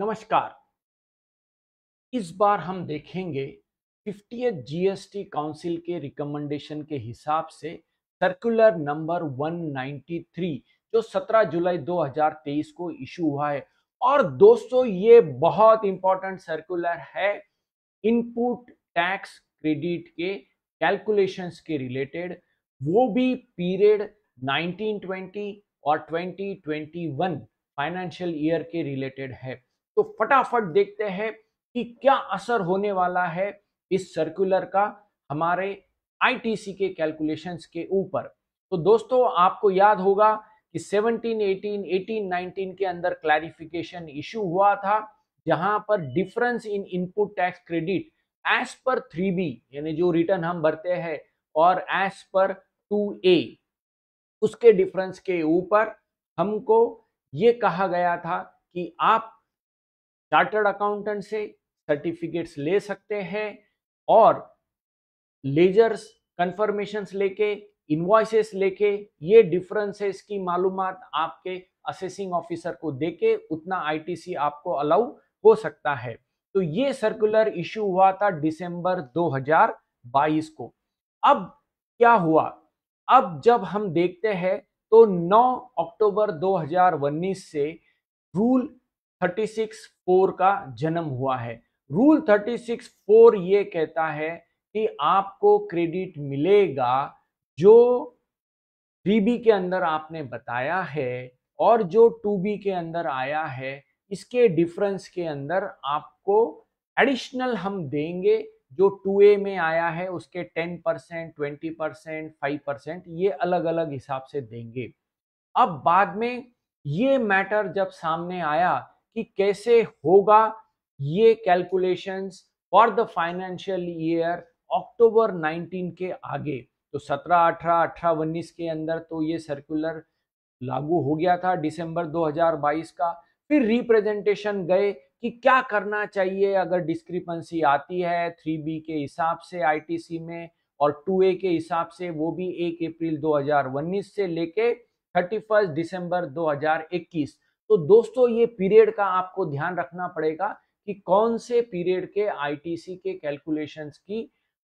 नमस्कार इस बार हम देखेंगे फिफ्टी जीएसटी काउंसिल के रिकमेंडेशन के हिसाब से सर्कुलर नंबर 193 जो 17 जुलाई 2023 को इशू हुआ है और दोस्तों ये बहुत इंपॉर्टेंट सर्कुलर है इनपुट टैक्स क्रेडिट के कैलकुलेशंस के रिलेटेड वो भी पीरियड 1920 और 2021 फाइनेंशियल ईयर के रिलेटेड है तो फटाफट देखते हैं कि क्या असर होने वाला है इस सर्कुलर का हमारे आईटीसी के कैलकुलेशंस के ऊपर तो दोस्तों आपको याद होगा कि 17, 18, 18, 19 के अंदर क्लैरिफिकेशन इशू हुआ था जहां पर difference in input tax credit as per three B यानी जो रिटर्न हम भरते हैं और एज पर टू ए उसके डिफरेंस के ऊपर हमको ये कहा गया था कि आप चार्टर्ड अकाउंटेंट से सर्टिफिकेट्स ले सकते हैं और लेजर्स कंफर्मेशन लेके इन्वॉइसेस लेके ये डिफरेंसेस की मालूम आपके असेसिंग ऑफिसर को देके उतना आईटीसी आपको अलाउ हो सकता है तो ये सर्कुलर इश्यू हुआ था दिसंबर 2022 को अब क्या हुआ अब जब हम देखते हैं तो 9 अक्टूबर 2019 से रूल सिक्स फोर का जन्म हुआ है रूल सिक्स फोर ये कहता है कि आपको क्रेडिट मिलेगा जो थ्री बी के अंदर आपने बताया है और जो टू बी के अंदर आया है इसके डिफरेंस के अंदर आपको एडिशनल हम देंगे जो टू ए में आया है उसके ten percent twenty percent five percent ये अलग अलग हिसाब से देंगे अब बाद में ये मैटर जब सामने आया कि कैसे होगा ये calculations for the financial year October 19 के आगे तो 17 18 18 19 के अंदर तो ये सर्कुलर लागू हो गया था दिसंबर 2022 का फिर रिप्रेजेंटेशन गए कि क्या करना चाहिए अगर डिस्क्रिपेंसी आती है थ्री बी के हिसाब से आईटीसी में और टू ए के हिसाब से वो भी एक अप्रैल 2019 से लेके 31 दिसंबर तो दोस्तों ये पीरियड का आपको ध्यान रखना पड़ेगा कि कौन से पीरियड के आईटीसी के कैलकुलेशंस की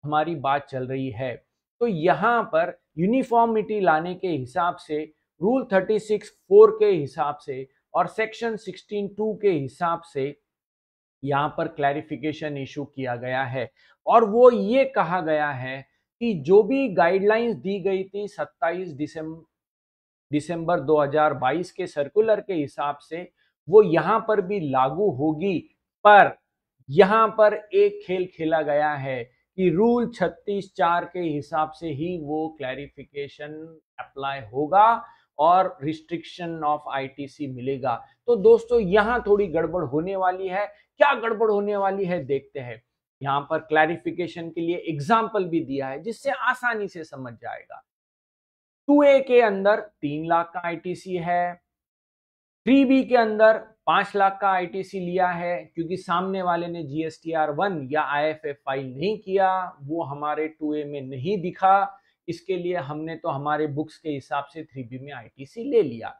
हमारी बात चल रही है तो यहाँ पर यूनिफॉर्मिटी लाने के हिसाब से रूल 36 फोर के हिसाब से और सेक्शन 16 टू के हिसाब से यहाँ पर क्लैरिफिकेशन इशू किया गया है और वो ये कहा गया है कि जो भी गाइडलाइंस दी गई थी 27 दिसंबर दिसंबर 2022 के सर्कुलर के हिसाब से वो यहां पर भी लागू होगी पर यहां पर एक खेल खेला गया है कि रूल 36 चार के हिसाब से ही वो क्लैरिफिकेशन अप्लाई होगा और रिस्ट्रिक्शन ऑफ आईटीसी मिलेगा तो दोस्तों यहां थोड़ी गड़बड़ होने वाली है क्या गड़बड़ होने वाली है देखते हैं यहां पर क्लैरिफिकेशन के लिए एग्जाम्पल भी दिया है जिससे आसानी से समझ जाएगा टू ए के अंदर तीन लाख का आईटीसी है थ्री बी के अंदर पांच लाख का आईटीसी लिया है क्योंकि सामने वाले ने आर वन या एफ फाइल नहीं किया वो हमारे टू ए में नहीं दिखा इसके लिए हमने तो हमारे बुक्स के हिसाब से थ्री बी में आईटीसी ले लिया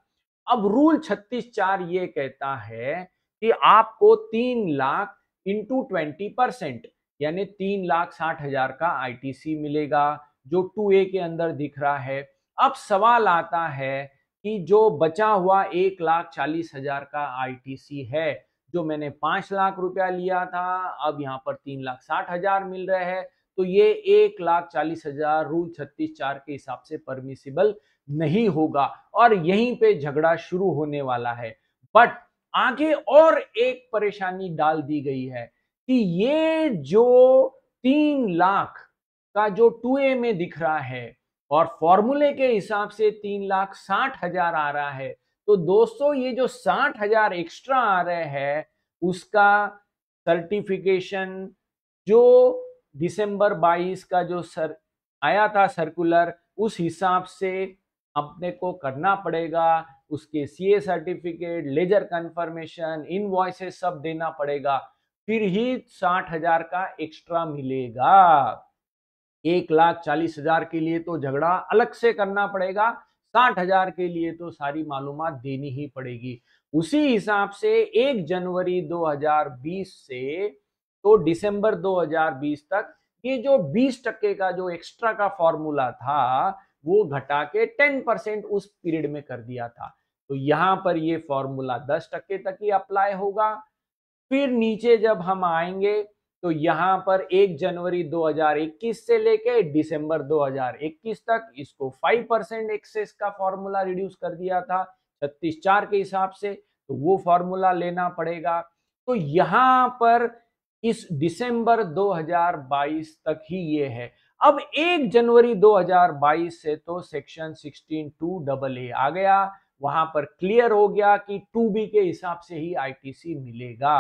अब रूल छत्तीस चार ये कहता है कि आपको तीन लाख इंटू ट्वेंटी परसेंट यानी तीन लाख साठ हजार का आईटीसी मिलेगा जो टू ए के अंदर दिख रहा है अब सवाल आता है कि जो बचा हुआ एक लाख चालीस हजार का आईटीसी है जो मैंने पांच लाख रुपया लिया था अब यहाँ पर तीन लाख साठ हजार मिल रहे हैं तो ये एक लाख चालीस हजार रूल छत्तीस चार के हिसाब से परमिसिबल नहीं होगा और यहीं पे झगड़ा शुरू होने वाला है बट आगे और एक परेशानी डाल दी गई है कि ये जो तीन लाख का जो टू ए में दिख रहा है और फॉर्मूले के हिसाब से तीन लाख साठ हजार आ रहा है तो दोस्तों ये जो साठ हजार एक्स्ट्रा आ रहे हैं उसका सर्टिफिकेशन जो दिसंबर 22 का जो सर आया था सर्कुलर उस हिसाब से अपने को करना पड़ेगा उसके सीए सर्टिफिकेट लेजर कंफर्मेशन इन सब देना पड़ेगा फिर ही साठ हजार का एक्स्ट्रा मिलेगा एक लाख चालीस हजार के लिए तो झगड़ा अलग से करना पड़ेगा साठ हजार के लिए तो सारी मालूम देनी ही पड़ेगी उसी हिसाब से एक जनवरी 2020 से तो दिसंबर 2020 तक ये जो 20 टक्के का जो एक्स्ट्रा का फॉर्मूला था वो घटा के 10 परसेंट उस पीरियड में कर दिया था तो यहाँ पर ये फॉर्मूला 10 टक्के तक ही अप्लाई होगा फिर नीचे जब हम आएंगे तो यहां पर 1 जनवरी 2021 से लेके दिसंबर 2021 तक इसको 5 परसेंट एक्सेस का फॉर्मूला रिड्यूस कर दिया था छत्तीस चार के हिसाब से तो वो फॉर्मूला लेना पड़ेगा तो यहां पर इस दिसंबर 2022 तक ही ये है अब 1 जनवरी 2022 से तो सेक्शन 16 टू डबल ए आ गया वहां पर क्लियर हो गया कि टू बी के हिसाब से ही आईटीसी मिलेगा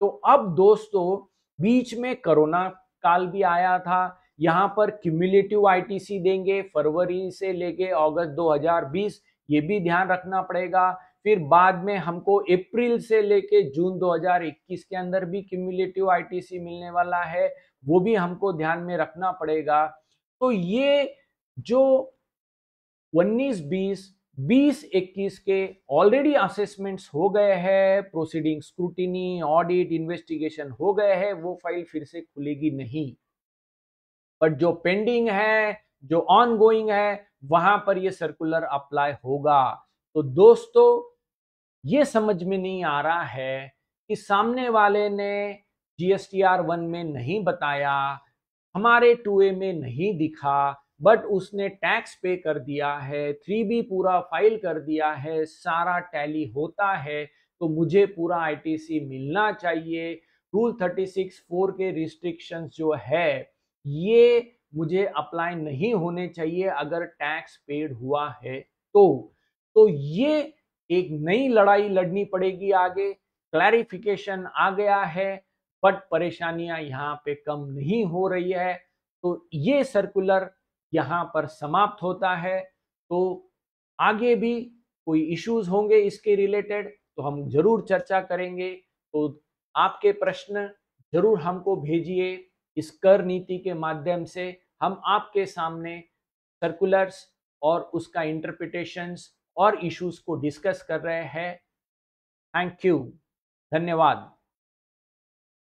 तो अब दोस्तों बीच में कोरोना काल भी आया था यहाँ पर क्यूमुलेटिव आईटीसी देंगे फरवरी से लेके अगस्त 2020 ये भी ध्यान रखना पड़ेगा फिर बाद में हमको अप्रैल से लेके जून 2021 के अंदर भी क्यूमुलेटिव आईटीसी मिलने वाला है वो भी हमको ध्यान में रखना पड़ेगा तो ये जो 19 बीस बीस इक्कीस के ऑलरेडी असेसमेंट्स हो गए हैं प्रोसीडिंग स्क्रूटिनी ऑडिट इन्वेस्टिगेशन हो गए हैं वो फाइल फिर से खुलेगी नहीं बट जो पेंडिंग है जो ऑन गोइंग है वहां पर ये सर्कुलर अप्लाई होगा तो दोस्तों ये समझ में नहीं आ रहा है कि सामने वाले ने जीएसटीआर वन में नहीं बताया हमारे टू ए में नहीं दिखा बट उसने टैक्स पे कर दिया है थ्री बी पूरा फाइल कर दिया है सारा टैली होता है तो मुझे पूरा आईटीसी मिलना चाहिए रूल थर्टी सिक्स फोर के रिस्ट्रिक्शंस जो है ये मुझे अप्लाई नहीं होने चाहिए अगर टैक्स पेड हुआ है तो तो ये एक नई लड़ाई लड़नी पड़ेगी आगे क्लैरिफिकेशन आ गया है बट परेशानियां यहाँ पे कम नहीं हो रही है तो ये सर्कुलर यहाँ पर समाप्त होता है तो आगे भी कोई इश्यूज होंगे इसके रिलेटेड तो हम जरूर चर्चा करेंगे तो आपके प्रश्न जरूर हमको भेजिए इस कर नीति के माध्यम से हम आपके सामने सर्कुलर्स और उसका इंटरप्रिटेशंस और इश्यूज को डिस्कस कर रहे हैं थैंक यू धन्यवाद